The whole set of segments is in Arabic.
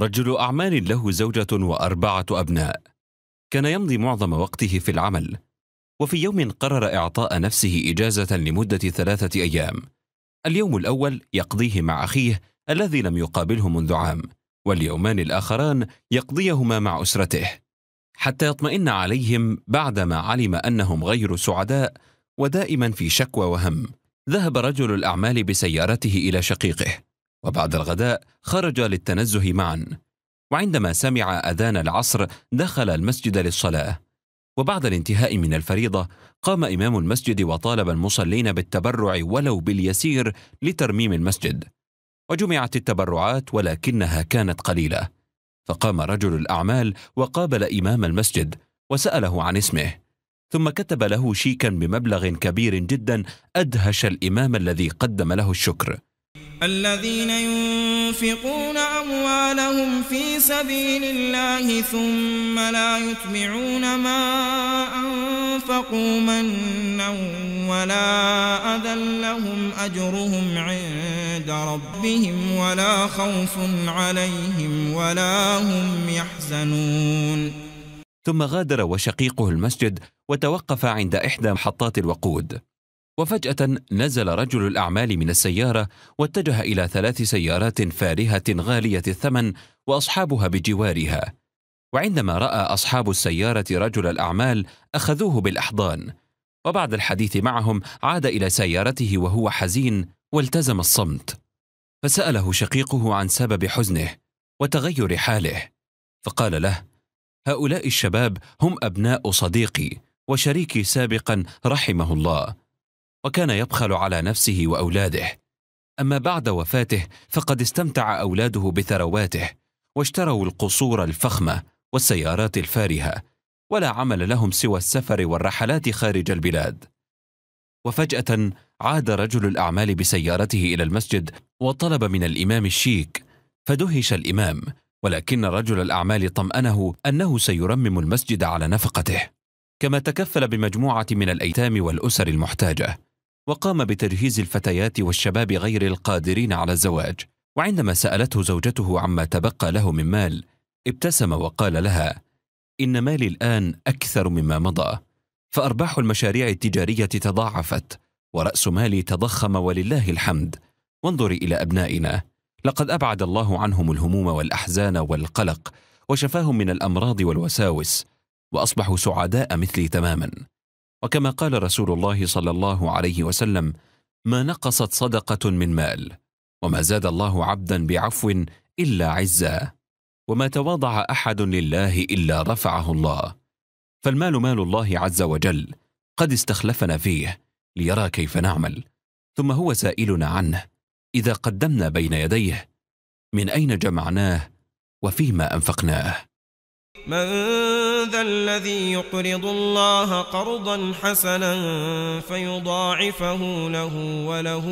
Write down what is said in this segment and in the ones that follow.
رجل اعمال له زوجه واربعه ابناء كان يمضي معظم وقته في العمل وفي يوم قرر اعطاء نفسه اجازه لمده ثلاثه ايام اليوم الاول يقضيه مع اخيه الذي لم يقابله منذ عام واليومان الاخران يقضيهما مع اسرته حتى يطمئن عليهم بعدما علم انهم غير سعداء ودائما في شكوى وهم ذهب رجل الاعمال بسيارته الى شقيقه وبعد الغداء خرج للتنزه معا وعندما سمع أذان العصر دخل المسجد للصلاة وبعد الانتهاء من الفريضة قام إمام المسجد وطالب المصلين بالتبرع ولو باليسير لترميم المسجد وجمعت التبرعات ولكنها كانت قليلة فقام رجل الأعمال وقابل إمام المسجد وسأله عن اسمه ثم كتب له شيكا بمبلغ كبير جدا أدهش الإمام الذي قدم له الشكر الذين ينفقون أموالهم في سبيل الله ثم لا يتبعون ما أنفقوا منا ولا أذى لهم أجرهم عند ربهم ولا خوف عليهم ولا هم يحزنون ثم غادر وشقيقه المسجد وتوقف عند إحدى محطات الوقود وفجأة نزل رجل الأعمال من السيارة واتجه إلى ثلاث سيارات فارهة غالية الثمن وأصحابها بجوارها وعندما رأى أصحاب السيارة رجل الأعمال أخذوه بالأحضان وبعد الحديث معهم عاد إلى سيارته وهو حزين والتزم الصمت فسأله شقيقه عن سبب حزنه وتغير حاله فقال له هؤلاء الشباب هم أبناء صديقي وشريكي سابقا رحمه الله وكان يبخل على نفسه واولاده اما بعد وفاته فقد استمتع اولاده بثرواته واشتروا القصور الفخمه والسيارات الفارهه ولا عمل لهم سوى السفر والرحلات خارج البلاد وفجاه عاد رجل الاعمال بسيارته الى المسجد وطلب من الامام الشيك فدهش الامام ولكن رجل الاعمال طمانه انه سيرمم المسجد على نفقته كما تكفل بمجموعه من الايتام والاسر المحتاجه وقام بتجهيز الفتيات والشباب غير القادرين على الزواج وعندما سالته زوجته عما تبقى له من مال ابتسم وقال لها ان مالي الان اكثر مما مضى فارباح المشاريع التجاريه تضاعفت وراس مالي تضخم ولله الحمد وانظري الى ابنائنا لقد ابعد الله عنهم الهموم والاحزان والقلق وشفاهم من الامراض والوساوس واصبحوا سعداء مثلي تماما وكما قال رسول الله صلى الله عليه وسلم ما نقصت صدقة من مال وما زاد الله عبدا بعفو إلا عزا وما تواضع أحد لله إلا رفعه الله فالمال مال الله عز وجل قد استخلفنا فيه ليرى كيف نعمل ثم هو سائلنا عنه إذا قدمنا بين يديه من أين جمعناه وفيما أنفقناه من ذا الذي يقرض الله قرضا حسنا فيضاعفه له وله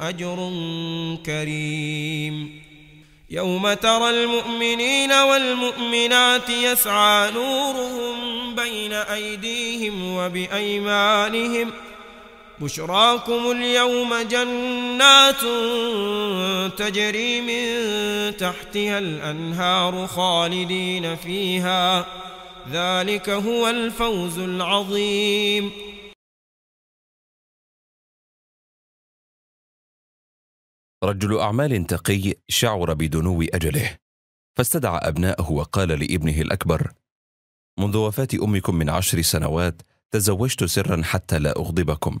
أجر كريم يوم ترى المؤمنين والمؤمنات يسعى نورهم بين أيديهم وبأيمانهم ۖ بشراكم اليوم جنات تجري من تحتها الأنهار خالدين فيها ذلك هو الفوز العظيم رجل أعمال تقي شعر بدنو أجله فاستدعى أبناءه وقال لابنه الأكبر منذ وفاة أمكم من عشر سنوات تزوجت سرا حتى لا أغضبكم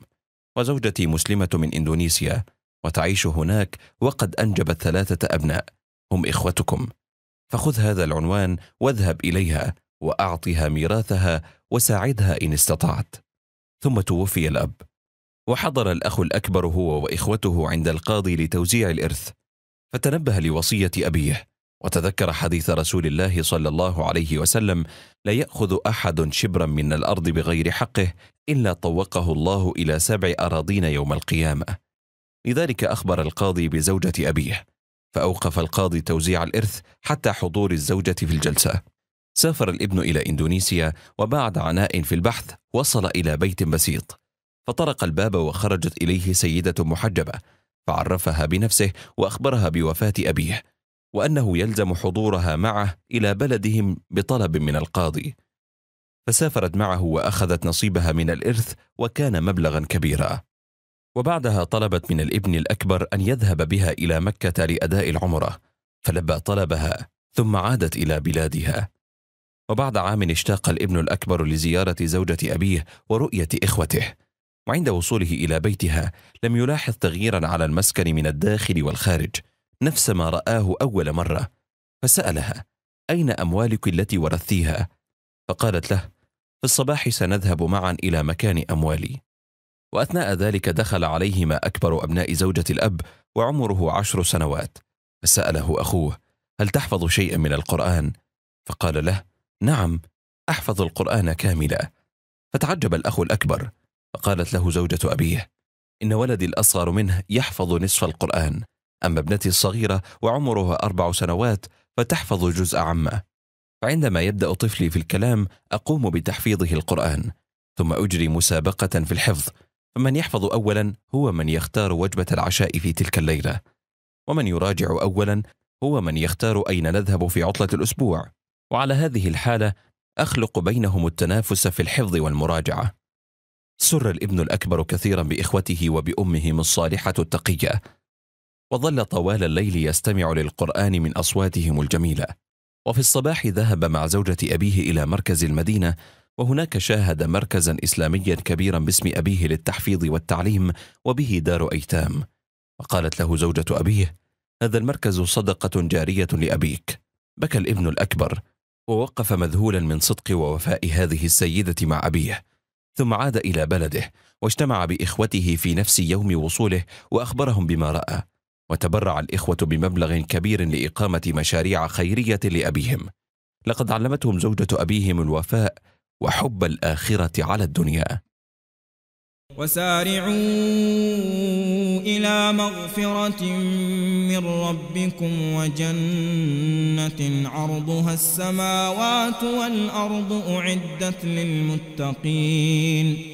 وزوجتي مسلمة من إندونيسيا وتعيش هناك وقد أنجبت ثلاثة أبناء هم إخوتكم فخذ هذا العنوان واذهب إليها وأعطها ميراثها وساعدها إن استطعت ثم توفي الأب وحضر الأخ الأكبر هو وإخوته عند القاضي لتوزيع الإرث فتنبه لوصية أبيه وتذكر حديث رسول الله صلى الله عليه وسلم لا ياخذ احد شبرا من الارض بغير حقه إلا طوقه الله إلى سبع أراضين يوم القيامة لذلك أخبر القاضي بزوجة أبيه فأوقف القاضي توزيع الإرث حتى حضور الزوجة في الجلسة سافر الابن إلى إندونيسيا وبعد عناء في البحث وصل إلى بيت بسيط فطرق الباب وخرجت إليه سيدة محجبة فعرفها بنفسه وأخبرها بوفاة أبيه وأنه يلزم حضورها معه إلى بلدهم بطلب من القاضي فسافرت معه واخذت نصيبها من الارث وكان مبلغا كبيرا. وبعدها طلبت من الابن الاكبر ان يذهب بها الى مكه لاداء العمره، فلبى طلبها ثم عادت الى بلادها. وبعد عام اشتاق الابن الاكبر لزياره زوجه ابيه ورؤيه اخوته. وعند وصوله الى بيتها لم يلاحظ تغييرا على المسكن من الداخل والخارج نفس ما راه اول مره فسالها اين اموالك التي ورثتيها فقالت له في الصباح سنذهب معا إلى مكان أموالي وأثناء ذلك دخل عليهما أكبر أبناء زوجة الأب وعمره عشر سنوات فسأله أخوه هل تحفظ شيئا من القرآن؟ فقال له نعم أحفظ القرآن كاملا فتعجب الأخ الأكبر فقالت له زوجة أبيه إن ولدي الأصغر منه يحفظ نصف القرآن أما ابنتي الصغيرة وعمرها أربع سنوات فتحفظ جزء عمه فعندما يبدا طفلي في الكلام اقوم بتحفيظه القران ثم اجري مسابقه في الحفظ فمن يحفظ اولا هو من يختار وجبه العشاء في تلك الليله ومن يراجع اولا هو من يختار اين نذهب في عطله الاسبوع وعلى هذه الحاله اخلق بينهم التنافس في الحفظ والمراجعه سر الابن الاكبر كثيرا باخوته وبامهم الصالحه التقيه وظل طوال الليل يستمع للقران من اصواتهم الجميله وفي الصباح ذهب مع زوجة أبيه إلى مركز المدينة وهناك شاهد مركزا إسلاميا كبيرا باسم أبيه للتحفيظ والتعليم وبه دار أيتام وقالت له زوجة أبيه هذا المركز صدقة جارية لأبيك بكى الابن الأكبر ووقف مذهولا من صدق ووفاء هذه السيدة مع أبيه ثم عاد إلى بلده واجتمع بإخوته في نفس يوم وصوله وأخبرهم بما رأى وتبرع الإخوة بمبلغ كبير لإقامة مشاريع خيرية لأبيهم لقد علمتهم زوجة أبيهم الوفاء وحب الآخرة على الدنيا وسارعوا إلى مغفرة من ربكم وجنة عرضها السماوات والأرض أعدت للمتقين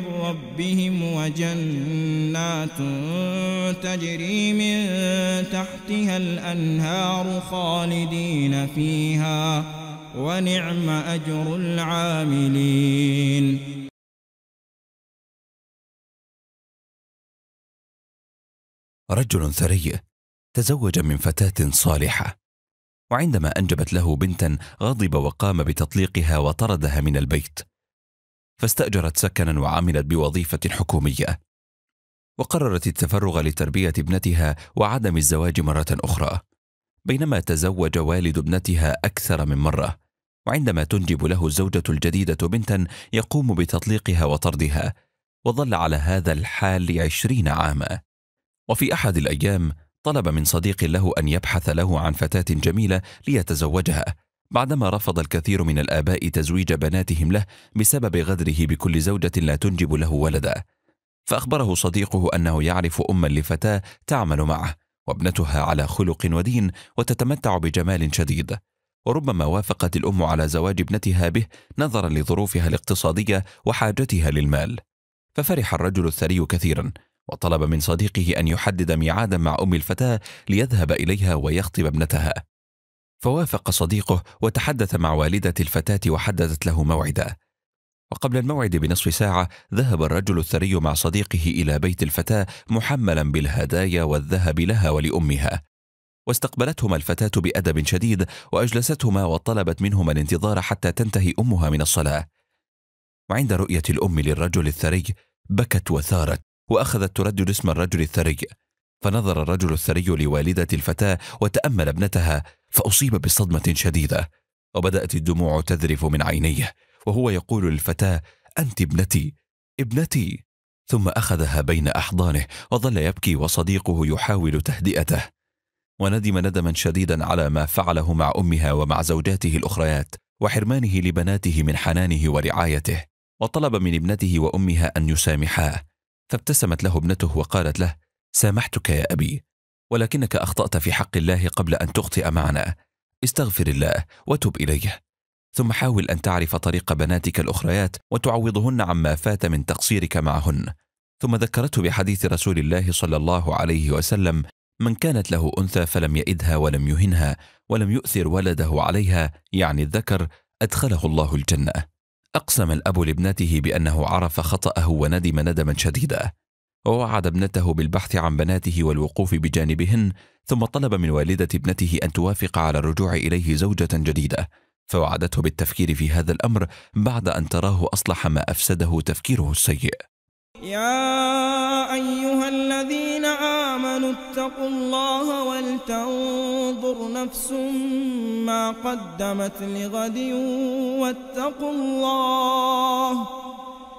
من ربهم وجنات تجري من تحتها الأنهار خالدين فيها ونعم أجر العاملين رجل ثري تزوج من فتاة صالحة وعندما أنجبت له بنتا غضب وقام بتطليقها وطردها من البيت فاستأجرت سكنا وعملت بوظيفة حكومية وقررت التفرغ لتربية ابنتها وعدم الزواج مرة أخرى بينما تزوج والد ابنتها أكثر من مرة وعندما تنجب له الزوجة الجديدة بنتا يقوم بتطليقها وطردها وظل على هذا الحال لعشرين عاما وفي أحد الأيام طلب من صديق له أن يبحث له عن فتاة جميلة ليتزوجها بعدما رفض الكثير من الآباء تزويج بناتهم له بسبب غدره بكل زوجة لا تنجب له ولدا فأخبره صديقه أنه يعرف أما لفتاة تعمل معه وابنتها على خلق ودين وتتمتع بجمال شديد وربما وافقت الأم على زواج ابنتها به نظرا لظروفها الاقتصادية وحاجتها للمال ففرح الرجل الثري كثيرا وطلب من صديقه أن يحدد ميعادا مع أم الفتاة ليذهب إليها ويخطب ابنتها فوافق صديقه وتحدث مع والدة الفتاة وحددت له موعدا وقبل الموعد بنصف ساعة ذهب الرجل الثري مع صديقه إلى بيت الفتاة محملا بالهدايا والذهب لها ولأمها واستقبلتهما الفتاة بأدب شديد وأجلستهما وطلبت منهما الانتظار حتى تنتهي أمها من الصلاة وعند رؤية الأم للرجل الثري بكت وثارت وأخذت تردد اسم الرجل الثري فنظر الرجل الثري لوالدة الفتاة وتأمل ابنتها فأصيب بصدمة شديدة وبدأت الدموع تذرف من عينيه وهو يقول للفتاة أنت ابنتي ابنتي ثم أخذها بين أحضانه وظل يبكي وصديقه يحاول تهدئته وندم ندما شديدا على ما فعله مع أمها ومع زوجاته الأخريات وحرمانه لبناته من حنانه ورعايته وطلب من ابنته وأمها أن يسامحاه فابتسمت له ابنته وقالت له سامحتك يا أبي ولكنك أخطأت في حق الله قبل أن تخطئ معنا استغفر الله وتب إليه ثم حاول أن تعرف طريق بناتك الأخريات وتعوضهن عما فات من تقصيرك معهن ثم ذكرته بحديث رسول الله صلى الله عليه وسلم من كانت له أنثى فلم يئدها ولم يهنها ولم يؤثر ولده عليها يعني الذكر أدخله الله الجنة أقسم الأب لابنته بأنه عرف خطأه وندم ندما شديدا ووعد ابنته بالبحث عن بناته والوقوف بجانبهن ثم طلب من والدة ابنته أن توافق على الرجوع إليه زوجة جديدة فوعدته بالتفكير في هذا الأمر بعد أن تراه أصلح ما أفسده تفكيره السيء يا أيها الذين آمنوا اتقوا الله ولتنظر نفس ما قدمت لغد واتقوا الله